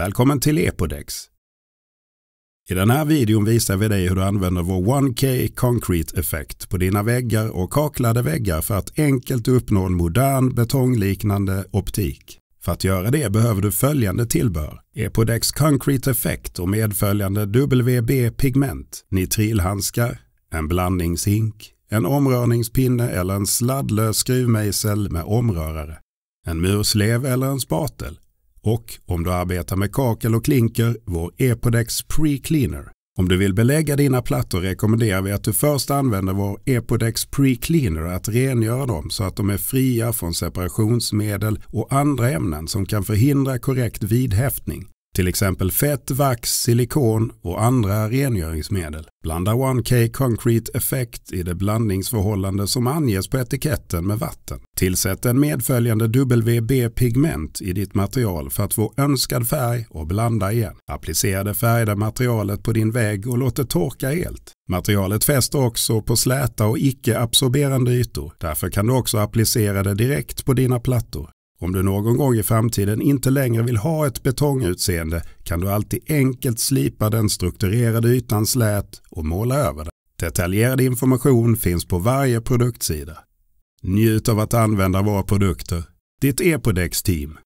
Välkommen till Epodex. I den här videon visar vi dig hur du använder vår 1K Concrete effekt på dina väggar och kaklade väggar för att enkelt uppnå en modern betongliknande optik. För att göra det behöver du följande tillbehör. Epodex Concrete Effect och medföljande WB Pigment, nitrilhandskar, en blandningshink, en omrörningspinne eller en sladdlös skruvmejsel med omrörare, en murslev eller en spatel, och om du arbetar med kakel och klinker, vår Epodex Pre-Cleaner. Om du vill belägga dina plattor rekommenderar vi att du först använder vår Epodex Pre-Cleaner att rengöra dem så att de är fria från separationsmedel och andra ämnen som kan förhindra korrekt vidhäftning. Till exempel fett, vax, silikon och andra rengöringsmedel. Blanda 1K Concrete Effect i det blandningsförhållande som anges på etiketten med vatten. Tillsätt en medföljande WB-pigment i ditt material för att få önskad färg och blanda igen. Applicera det färgade materialet på din vägg och låt det torka helt. Materialet fäster också på släta och icke-absorberande ytor. Därför kan du också applicera det direkt på dina plattor. Om du någon gång i framtiden inte längre vill ha ett betongutseende kan du alltid enkelt slipa den strukturerade ytan slät och måla över den. Detaljerad information finns på varje produktsida. Njut av att använda våra produkter. Ditt Epodex-team